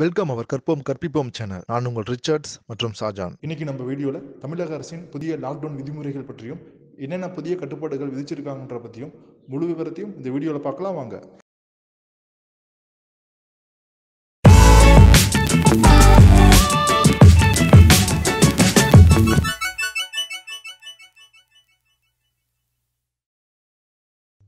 welcome அவர் கற்போம் கற்பிப்போம் channel நான் உங்கள் ரிச்சர்ட்ஸ் மற்றும் ஷாஜான் இன்னைக்கு நம்ம வீடியோவில் தமிழக அரசின் புதிய லாக்டவுன் விதிமுறைகள் பற்றியும் என்னென்ன புதிய கட்டுப்பாடுகள் விதிச்சிருக்காங்கன்ற பற்றியும் முழு விவரத்தையும் இந்த வீடியோவில் பார்க்கலாம் வாங்க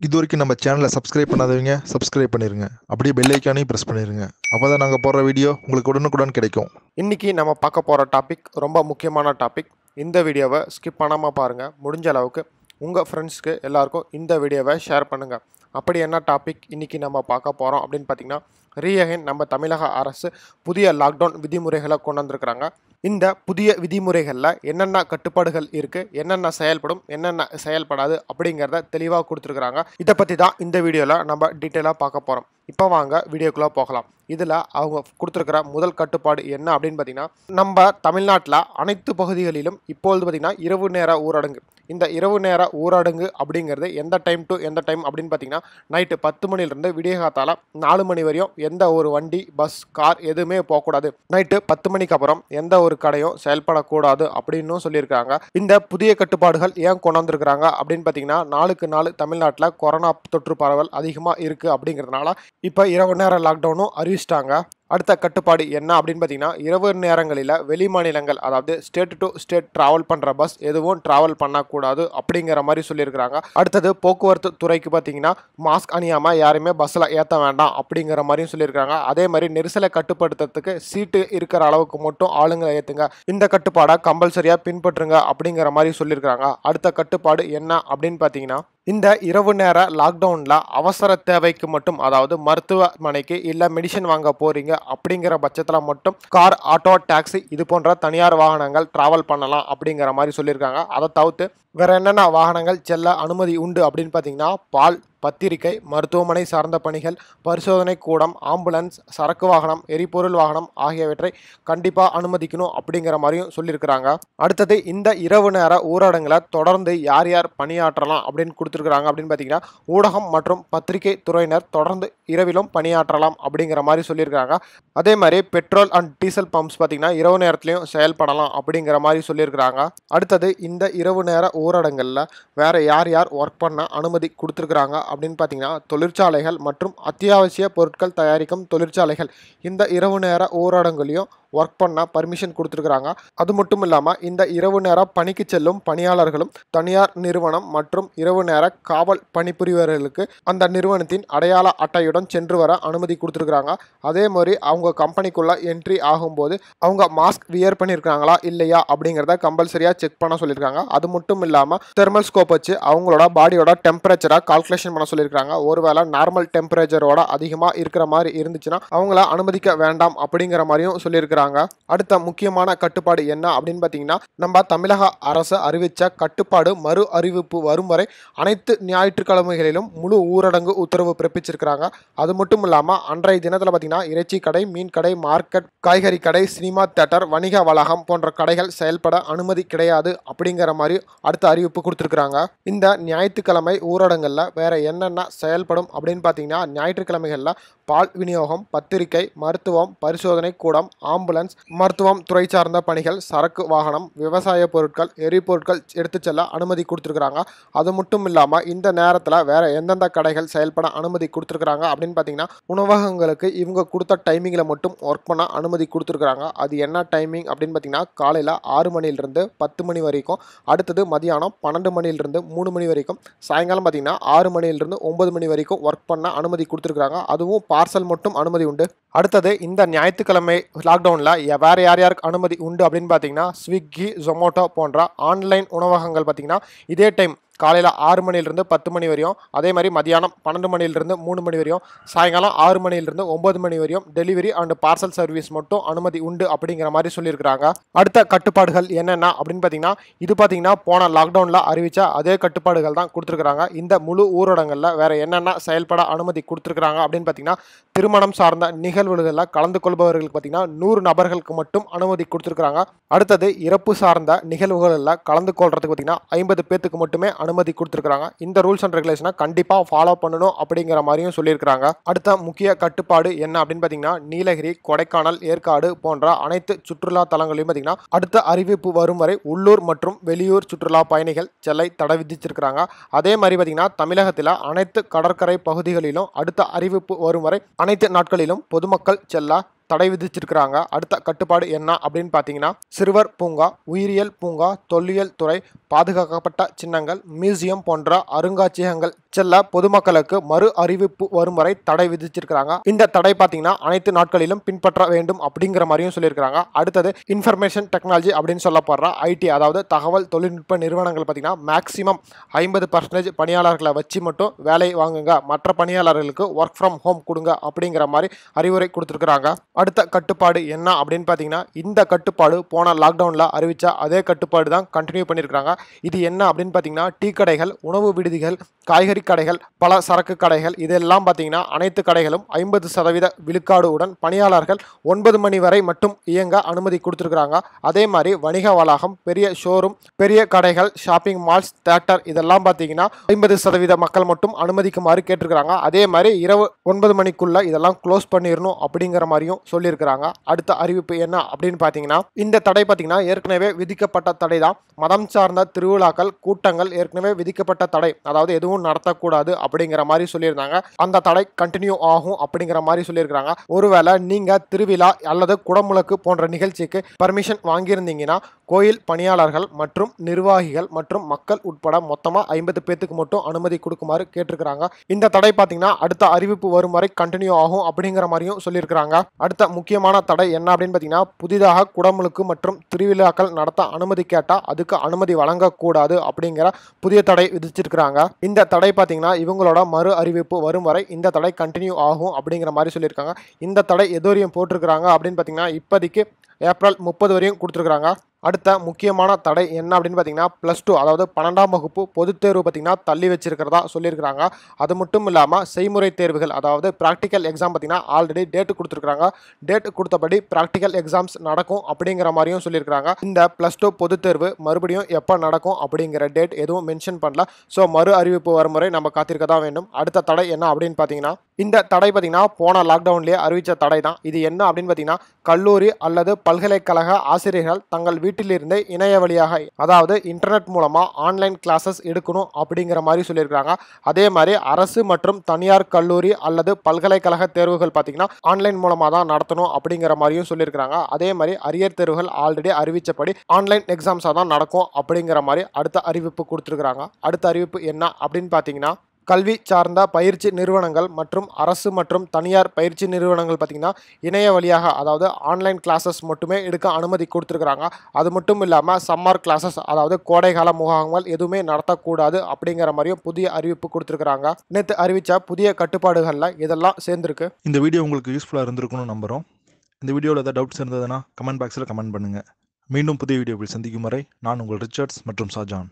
இது வரைக்கும் நம்ம சேனலை சப்ஸ்கிரைப் பண்ணாதவங்க சப்ஸ்கிரைப் பண்ணிடுங்க அப்படியே பெல் ஐக்கானையும் ப்ரெஸ் பண்ணிடுங்க அப்போ தான் நாங்கள் போடுற வீடியோ உங்களுக்கு உடனுக்குடன் கிடைக்கும் இன்றைக்கி நம்ம பார்க்க போகிற டாபிக் ரொம்ப முக்கியமான டாபிக் இந்த வீடியோவை ஸ்கிப் பண்ணாமல் பாருங்கள் முடிஞ்ச அளவுக்கு உங்கள் ஃப்ரெண்ட்ஸ்க்கு எல்லாருக்கும் இந்த வீடியோவை ஷேர் பண்ணுங்கள் அப்படி என்ன டாபிக் இன்றைக்கி நம்ம பார்க்க போகிறோம் அப்படின்னு பார்த்திங்கன்னா ரீஅகைன் நம்ம தமிழக அரசு புதிய லாக்டவுன் விதிமுறைகளை கொண்டு வந்திருக்கிறாங்க இந்த புதிய விதிமுறைகளில் என்னென்ன கட்டுப்பாடுகள் இருக்குது என்னென்ன செயல்படும் என்னென்ன செயல்படாது அப்படிங்கிறத தெளிவாக கொடுத்துருக்குறாங்க இதை பற்றி தான் இந்த வீடியோவில் நம்ம டீட்டெயிலாக பார்க்க போகிறோம் இப்போ வாங்க வீடியோக்குள்ளே போகலாம் இதில் அவங்க கொடுத்துருக்கிற முதல் கட்டுப்பாடு என்ன அப்படின்னு பார்த்தீங்கன்னா நம்ம தமிழ்நாட்டில் அனைத்து பகுதிகளிலும் இப்பொழுது பார்த்திங்கன்னா இரவு நேர ஊரடங்கு இந்த இரவு நேர ஊரடங்கு அப்படிங்கிறது எந்த டைம் டு எந்த டைம் அப்படின்னு பார்த்தீங்கன்னா நைட்டு பத்து மணிலிருந்து விடியகாத்தால நாலு மணி வரையும் எந்த ஒரு வண்டி பஸ் கார் எதுவுமே போகக்கூடாது நைட்டு பத்து மணிக்கு அப்புறம் எந்த ஒரு கடையும் செயல்படக்கூடாது அப்படின்னு சொல்லியிருக்காங்க இந்த புதிய கட்டுப்பாடுகள் ஏன் கொண்டு வந்திருக்கிறாங்க அப்படின்னு பார்த்தீங்கன்னா நாளுக்கு நாள் தமிழ்நாட்டில் கொரோனா தொற்று பரவல் அதிகமாக இருக்குது அப்படிங்கிறதுனால இப்போ இரவு நேர லாக்டவுனும் அறிவிச்சிட்டாங்க அடுத்த கட்டுப்பாடு என்ன அப்படின்னு பார்த்தீங்கன்னா இரவு நேரங்களில் வெளி மாநிலங்கள் அதாவது ஸ்டேட் டு ஸ்டேட் ட்ராவல் பண்ணுற பஸ் எதுவும் ட்ராவல் பண்ணக்கூடாது அப்படிங்கிற மாதிரி சொல்லியிருக்கிறாங்க அடுத்தது போக்குவரத்து துறைக்கு பார்த்தீங்கன்னா மாஸ்க் அணியாமல் யாருமே பஸ்ஸில் ஏற்ற வேண்டாம் அப்படிங்கிற மாதிரியும் சொல்லியிருக்காங்க அதே மாதிரி நெரிசலை கட்டுப்படுத்துறதுக்கு சீட்டு இருக்கிற அளவுக்கு மட்டும் ஆளுங்களை ஏற்றுங்க இந்த கட்டுப்பாடை கம்பல்சரியாக பின்பற்றுங்க அப்படிங்கிற மாதிரி சொல்லியிருக்கிறாங்க அடுத்த கட்டுப்பாடு என்ன அப்படின்னு பார்த்தீங்கன்னா இந்த இரவு நேர லாக்டவுனில் அவசர தேவைக்கு மட்டும் அதாவது மருத்துவமனைக்கு இல்லை மெடிசன் வாங்க போகிறீங்க அப்படிங்கிற பட்சத்தில் மட்டும் கார் ஆட்டோ டாக்ஸி இது போன்ற தனியார் வாகனங்கள் ட்ராவல் பண்ணலாம் அப்படிங்கிற மாதிரி சொல்லியிருக்காங்க அதை தவிர்த்து வேறு என்னென்ன வாகனங்கள் செல்ல அனுமதி உண்டு அப்படின்னு பார்த்தீங்கன்னா பால் பத்திரிகை மருத்துவமனை சார்ந்த பணிகள் பரிசோதனை கூடம் ஆம்புலன்ஸ் சரக்கு வாகனம் எரிபொருள் வாகனம் ஆகியவற்றை கண்டிப்பாக அனுமதிக்கணும் அப்படிங்கிற மாதிரியும் சொல்லியிருக்கிறாங்க அடுத்தது இந்த இரவு நேர ஊரடங்களை தொடர்ந்து யார் யார் பணியாற்றலாம் அப்படின்னு கொடுத்துருக்குறாங்க அப்படின்னு பார்த்தீங்கன்னா ஊடகம் மற்றும் பத்திரிகை துறையினர் தொடர்ந்து இரவிலும் பணியாற்றலாம் அப்படிங்கிற மாதிரி சொல்லியிருக்கிறாங்க அதே மாதிரி பெட்ரோல் அண்ட் டீசல் பம்ப்ஸ் பார்த்திங்கன்னா இரவு நேரத்துலையும் செயல்படலாம் அப்படிங்கிற மாதிரி சொல்லியிருக்கிறாங்க அடுத்தது இந்த இரவு நேர ஊரடங்களில் வேறு யார் யார் ஒர்க் பண்ண அனுமதி கொடுத்துருக்குறாங்க அப்படின்னு பார்த்தீங்கன்னா தொழிற்சாலைகள் மற்றும் அத்தியாவசிய பொருட்கள் தயாரிக்கும் தொழிற்சாலைகள் இந்த இரவு நேர ஊரடங்குலேயும் ஒர்க் பண்ண பர்மிஷன் கொடுத்துருக்குறாங்க அது மட்டும் இல்லாமல் இந்த இரவு நேர பணிக்கு செல்லும் பணியாளர்களும் தனியார் நிறுவனம் மற்றும் இரவு நேர காவல் பணிபுரிவர்களுக்கு அந்த நிறுவனத்தின் அடையாள அட்டையுடன் சென்று வர அனுமதி கொடுத்துருக்குறாங்க அதே மாதிரி அவங்க கம்பெனிக்குள்ளே என்ட்ரி ஆகும்போது அவங்க மாஸ்க் வியர் பண்ணியிருக்காங்களா இல்லையா அப்படிங்கிறத கம்பல்சரியாக செக் பண்ண சொல்லியிருக்காங்க அது மட்டும் இல்லாமல் தெர்மல் ஸ்கோப் வச்சு அவங்களோட பாடியோட டெம்பரேச்சராக கால்குலேஷன் பண்ண சொல்லியிருக்காங்க ஒருவேளை நார்மல் டெம்பரேச்சரோட அதிகமாக இருக்கிற மாதிரி இருந்துச்சுன்னா அவங்கள அனுமதிக்க வேண்டாம் அப்படிங்கிற மாதிரியும் சொல்லியிருக்காங்க வச்சிருக்காங்க அடுத்த முக்கியமான கட்டுப்பாடு என்ன அப்படின்னு பார்த்தீங்கன்னா நம்ம தமிழக அரசு அறிவித்த கட்டுப்பாடு மறு அறிவிப்பு வரும் வரை அனைத்து ஞாயிற்றுக்கிழமைகளிலும் முழு ஊரடங்கு உத்தரவு பிறப்பிச்சிருக்கிறாங்க அது மட்டும் இல்லாமல் அன்றைய தினத்தில் பார்த்தீங்கன்னா இறைச்சி கடை மீன் கடை மார்க்கெட் காய்கறி கடை சினிமா தேட்டர் வணிக வளாகம் போன்ற கடைகள் செயல்பட அனுமதி கிடையாது அப்படிங்கிற மாதிரி அடுத்த அறிவிப்பு கொடுத்துருக்குறாங்க இந்த ஞாயிற்றுக்கிழமை ஊரடங்கில் வேற என்னென்ன செயல்படும் அப்படின்னு பார்த்தீங்கன்னா ஞாயிற்றுக்கிழமைகளில் பால் விநியோகம் பத்திரிகை மருத்துவம் பரிசோதனை கூடம் ஆம்புலன்ஸ் ஆம்புலன்ஸ் மருத்துவம் துறை சார்ந்த பணிகள் சரக்கு வாகனம் விவசாய பொருட்கள் எரிபொருட்கள் எடுத்து செல்ல அனுமதி கொடுத்துருக்குறாங்க அது மட்டும் இல்லாமல் இந்த நேரத்தில் வேறு எந்தெந்த கடைகள் செயல்பட அனுமதி கொடுத்துருக்குறாங்க அப்படின்னு பார்த்தீங்கன்னா உணவகங்களுக்கு இவங்க கொடுத்த டைமிங்கில் மட்டும் ஒர்க் பண்ண அனுமதி கொடுத்துருக்குறாங்க அது என்ன டைமிங் அப்படின்னு பார்த்தீங்கன்னா காலையில் ஆறு மணிலிருந்து பத்து மணி வரைக்கும் அடுத்தது மதியானம் பன்னெண்டு மணிலிருந்து மூணு மணி வரைக்கும் சாயங்காலம் பார்த்தீங்கன்னா ஆறு மணிலிருந்து ஒன்பது மணி வரைக்கும் ஒர்க் பண்ண அனுமதி கொடுத்துருக்குறாங்க அதுவும் பார்சல் மட்டும் அனுமதி உண்டு அடுத்தது இந்த ஞாயிற்றுக்கிழமை லாக்டவுன் லாக்டவுனில் வேறு யார் யாருக்கு அனுமதி உண்டு அப்படின்னு பார்த்தீங்கன்னா ஸ்விக்கி ஜொமோட்டோ போன்ற ஆன்லைன் உணவகங்கள் பார்த்திங்கன்னா இதே டைம் காலையில் ஆறு மணிலேருந்து பத்து மணி வரையும் அதே மாதிரி மதியானம் பன்னெண்டு மணிலிருந்து மூணு மணி வரையும் சாயங்காலம் ஆறு மணிலேருந்து ஒம்பது மணி வரையும் டெலிவரி அண்ட் பார்சல் சர்வீஸ் மட்டும் அனுமதி உண்டு அப்படிங்கிற மாதிரி சொல்லியிருக்கிறாங்க அடுத்த கட்டுப்பாடுகள் என்னென்ன அப்படின்னு பார்த்தீங்கன்னா இது பார்த்தீங்கன்னா போன லாக்டவுனில் அறிவித்த அதே கட்டுப்பாடுகள் தான் கொடுத்துருக்குறாங்க இந்த முழு ஊரடங்களில் வேறு என்னென்ன செயல்பட அனுமதி கொடுத்துருக்குறாங்க அப்படின்னு பார்த்தீங்கன்னா திருமணம் சார்ந்த நிகழ்வுகளில் கலந்து கொள்பவர்களுக்கு பார்த்தீங்கன்னா நூறு நபர்களுக்கு மட்டும் அனுமதி கொடுத்துருக்குறாங்க அடுத்தது இறப்பு சார்ந்த நிகழ்வுகளில் கலந்து கொள்றதுக்கு பார்த்தீங்கன்னா ஐம்பது பேர்த்துக்கு மட்டுமே அனுமதி கொடுத்துருக்காங்க இந்த ரூல்ஸ் அண்ட் ரெகுலேஷனை கண்டிப்பாக ஃபாலோ பண்ணணும் அப்படிங்கிற மாதிரியும் சொல்லியிருக்கிறாங்க அடுத்த முக்கிய கட்டுப்பாடு என்ன அப்படின்னு பார்த்தீங்கன்னா நீலகிரி கொடைக்கானல் ஏற்காடு போன்ற அனைத்து சுற்றுலா தலங்களையும் பார்த்தீங்கன்னா அடுத்த அறிவிப்பு வரும் வரை உள்ளூர் மற்றும் வெளியூர் சுற்றுலா பயணிகள் செல்லை தடை விதிச்சிருக்கிறாங்க அதே மாதிரி பார்த்தீங்கன்னா தமிழகத்தில் அனைத்து கடற்கரை பகுதிகளிலும் அடுத்த அறிவிப்பு வரும் வரை அனைத்து நாட்களிலும் பொதுமக்கள் செல்ல தடை விதிச்சிருக்கிறாங்க அடுத்த கட்டுப்பாடு என்ன அப்படின்னு பார்த்தீங்கன்னா சிறுவர் பூங்கா உயிரியல் பூங்கா தொல்லியல் துறை பாதுகாக்கப்பட்ட சின்னங்கள் மியூசியம் போன்ற அருங்காட்சியகங்கள் செல்ல பொதுமக்களுக்கு மறு அறிவிப்பு வரும் வரை தடை விதிச்சிருக்கிறாங்க இந்த தடை பார்த்தீங்கன்னா அனைத்து நாட்களிலும் பின்பற்ற வேண்டும் அப்படிங்கிற மாதிரியும் சொல்லியிருக்காங்க அடுத்தது இன்ஃபர்மேஷன் டெக்னாலஜி அப்படின்னு சொல்லப்படுற ஐடி அதாவது தகவல் தொழில்நுட்ப நிறுவனங்கள் பார்த்தீங்கன்னா மேக்சிமம் ஐம்பது பர்சன்டேஜ் பணியாளர்களை வச்சு மட்டும் வேலை வாங்குங்க மற்ற பணியாளர்களுக்கு ஒர்க் ஃப்ரம் ஹோம் கொடுங்க அப்படிங்கிற மாதிரி அறிவுரை கொடுத்துருக்குறாங்க அடுத்த கட்டுப்பாடு என்ன அப்படின்னு பார்த்தீங்கன்னா இந்த கட்டுப்பாடு போன லாக்டவுனில் அறிவித்த அதே கட்டுப்பாடு தான் கண்டினியூ பண்ணியிருக்கிறாங்க இது என்ன அப்படின்னு பார்த்தீங்கன்னா டீ கடைகள் உணவு விடுதிகள் காய்கறி காய்கறி கடைகள் பல சரக்கு கடைகள் இதெல்லாம் பார்த்தீங்கன்னா அனைத்து கடைகளும் ஐம்பது சதவீத உடன் பணியாளர்கள் ஒன்பது மணி வரை மட்டும் இயங்க அனுமதி கொடுத்துருக்குறாங்க அதே மாதிரி வணிக வளாகம் பெரிய ஷோரூம் பெரிய கடைகள் ஷாப்பிங் மால்ஸ் தேட்டர் இதெல்லாம் பார்த்தீங்கன்னா ஐம்பது சதவீத மக்கள் மட்டும் அனுமதிக்குமாறு கேட்டிருக்கிறாங்க அதே மாதிரி இரவு ஒன்பது மணிக்குள்ள இதெல்லாம் க்ளோஸ் பண்ணிடணும் அப்படிங்கிற மாதிரியும் சொல்லியிருக்கிறாங்க அடுத்த அறிவிப்பு என்ன அப்படின்னு பார்த்தீங்கன்னா இந்த தடை பார்த்தீங்கன்னா ஏற்கனவே விதிக்கப்பட்ட தடை தான் மதம் சார்ந்த திருவிழாக்கள் கூட்டங்கள் ஏற்கனவே விதிக்கப்பட்ட தடை அதாவது எதுவும் நடத்த கடத்தக்கூடாது அப்படிங்கிற மாதிரி சொல்லியிருந்தாங்க அந்த தடை கண்டினியூ ஆகும் அப்படிங்கிற மாதிரி சொல்லியிருக்கிறாங்க ஒருவேளை நீங்க திருவிழா அல்லது குடமுழக்கு போன்ற நிகழ்ச்சிக்கு பர்மிஷன் வாங்கியிருந்தீங்கன்னா கோயில் பணியாளர்கள் மற்றும் நிர்வாகிகள் மற்றும் மக்கள் உட்பட மொத்தமாக ஐம்பது பேத்துக்கு மட்டும் அனுமதி கொடுக்குமாறு கேட்டிருக்கிறாங்க இந்த தடை பார்த்தீங்கன்னா அடுத்த அறிவிப்பு வரும் வரை கண்டினியூ ஆகும் அப்படிங்கிற மாதிரியும் சொல்லியிருக்கிறாங்க அடுத்த முக்கியமான தடை என்ன அப்படின்னு பார்த்தீங்கன்னா புதிதாக குடமுழுக்கு மற்றும் திருவிழாக்கள் நடத்த அனுமதி கேட்டால் அதுக்கு அனுமதி வழங்கக்கூடாது அப்படிங்கிற புதிய தடை விதிச்சிருக்கிறாங்க இந்த தடை பார்த்தீங்கன்னா இவங்களோட மறு அறிவிப்பு வரும் வரை இந்த தடை கண்டினியூ ஆகும் அப்படிங்கிற மாதிரி சொல்லியிருக்காங்க இந்த தடை எது வரையும் போட்டிருக்கிறாங்க அப்படின்னு பார்த்தீங்கன்னா இப்போதைக்கு ஏப்ரல் முப்பது வரையும் கொடுத்துருக்குறாங்க அடுத்த முக்கியமான தடை என்ன அப்படின்னு பார்த்தீங்கன்னா ப்ளஸ் டூ அதாவது பன்னெண்டாம் வகுப்பு பொதுத் தேர்வு பார்த்திங்கன்னா தள்ளி வச்சிருக்கிறதா சொல்லியிருக்கிறாங்க அது மட்டும் இல்லாமல் செய்முறை தேர்வுகள் அதாவது ப்ராக்டிக்கல் எக்ஸாம் பார்த்திங்கன்னா ஆல்ரெடி டேட்டு கொடுத்துருக்காங்க டேட் கொடுத்தபடி ப்ராக்டிக்கல் எக்ஸாம்ஸ் நடக்கும் அப்படிங்கிற மாதிரியும் சொல்லியிருக்கிறாங்க இந்த ப்ளஸ் டூ பொதுத் தேர்வு மறுபடியும் எப்போ நடக்கும் அப்படிங்கிற டேட் எதுவும் மென்ஷன் பண்ணல ஸோ மறு அறிவிப்பு வரும் முறை நம்ம காத்திருக்க தான் வேண்டும் அடுத்த தடை என்ன அப்படின்னு பார்த்தீங்கன்னா இந்த தடை பார்த்திங்கன்னா போன லாக்டவுன்லேயே அறிவித்த தடை தான் இது என்ன அப்படின்னு பார்த்தீங்கன்னா கல்லூரி அல்லது பல்கலைக்கழக ஆசிரியர்கள் தங்கள் வீட்டிலிருந்து இணைய வழியாக அதாவது இன்டர்நெட் மூலமாக ஆன்லைன் கிளாஸஸ் எடுக்கணும் அப்படிங்கிற மாதிரி சொல்லியிருக்கிறாங்க அதே மாதிரி அரசு மற்றும் தனியார் கல்லூரி அல்லது பல்கலைக்கழக தேர்வுகள் பார்த்திங்கன்னா ஆன்லைன் மூலமாக தான் நடத்தணும் அப்படிங்கிற மாதிரியும் சொல்லியிருக்கிறாங்க அதே மாதிரி அரியர் தேர்வுகள் ஆல்ரெடி அறிவித்தபடி ஆன்லைன் எக்ஸாம்ஸாக தான் நடக்கும் அப்படிங்கிற மாதிரி அடுத்த அறிவிப்பு கொடுத்துருக்குறாங்க அடுத்த அறிவிப்பு என்ன அப்படின்னு பார்த்தீங்கன்னா கல்வி சார்ந்த பயிற்சி நிறுவனங்கள் மற்றும் அரசு மற்றும் தனியார் பயிற்சி நிறுவனங்கள் பார்த்திங்கன்னா இணைய வழியாக அதாவது ஆன்லைன் கிளாஸஸ் மட்டுமே எடுக்க அனுமதி கொடுத்துருக்குறாங்க அது மட்டும் இல்லாமல் சம்மர் கிளாஸஸ் அதாவது கோடைகால முகாம்கள் எதுவுமே நடத்தக்கூடாது அப்படிங்கிற மாதிரியும் புதிய அறிவிப்பு கொடுத்துருக்குறாங்க நேற்று அறிவித்த புதிய கட்டுப்பாடுகளில் இதெல்லாம் சேர்ந்துருக்கு இந்த வீடியோ உங்களுக்கு யூஸ்ஃபுல்லாக இருந்திருக்கும்னு நம்புகிறோம் இந்த வீடியோவில் ஏதாவது டவுட்ஸ் இருந்ததுன்னா கமெண்ட் பாக்ஸில் கமெண்ட் பண்ணுங்கள் மீண்டும் புதிய வீடியோவில் சந்திக்கும் வரை நான் உங்கள் ரிச்சர்ட்ஸ் மற்றும் ஷாஜான்